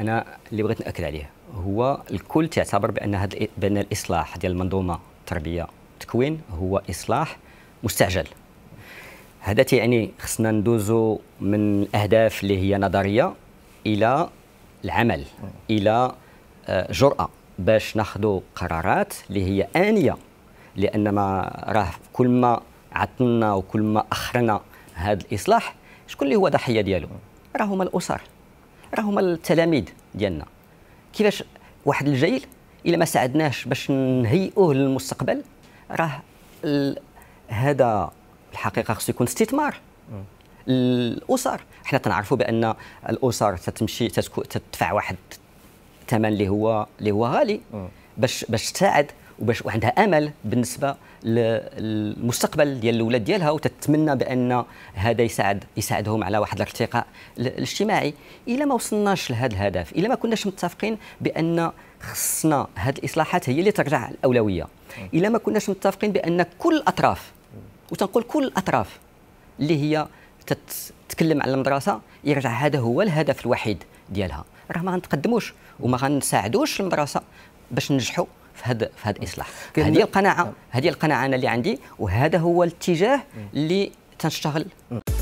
انا اللي بغيت ناكد عليه هو الكل تعتبر بان هذا بان الاصلاح ديال المنظومه التربيه التكوين هو اصلاح مستعجل هذا تيعني خصنا ندوزو من الاهداف اللي هي نظريه الى العمل الى آه، جراه باش ناخذوا قرارات اللي هي انيه لان ما راه كل ما عطلنا وكل ما اخرنا هذا الاصلاح شكون اللي هو ضحيه ديالو راه هما الاسر هما التلاميذ ديالنا كيفاش واحد الجيل الا ما ساعدناش باش نهيئوه للمستقبل راه هذا الحقيقه خصو يكون استثمار الاسر حنا تنعرفوا بان الاسر تتمشي تدفع واحد الثمن اللي هو اللي هو غالي باش باش تساعد وباش وعندها امل بالنسبه للمستقبل ديال الاولاد ديالها وتتمنى بان هذا يساعد يساعدهم على واحد الارتقاء الاجتماعي الا ما وصلناش لهذا الهدف الا ما كناش متفقين بان خصنا هذه الاصلاحات هي اللي ترجع الاولويه الا ما كناش متفقين بان كل الاطراف وتنقول كل الاطراف اللي هي تتكلم على المدرسه يرجع هذا هو الهدف الوحيد ديالها راه ما غنتقدموش وما غنساعدوش المدرسه باش ننجحوا في هذا في هذا الاصلاح هذه القناعه هذه القناعه انا اللي عندي وهذا هو الاتجاه اللي تنشتغل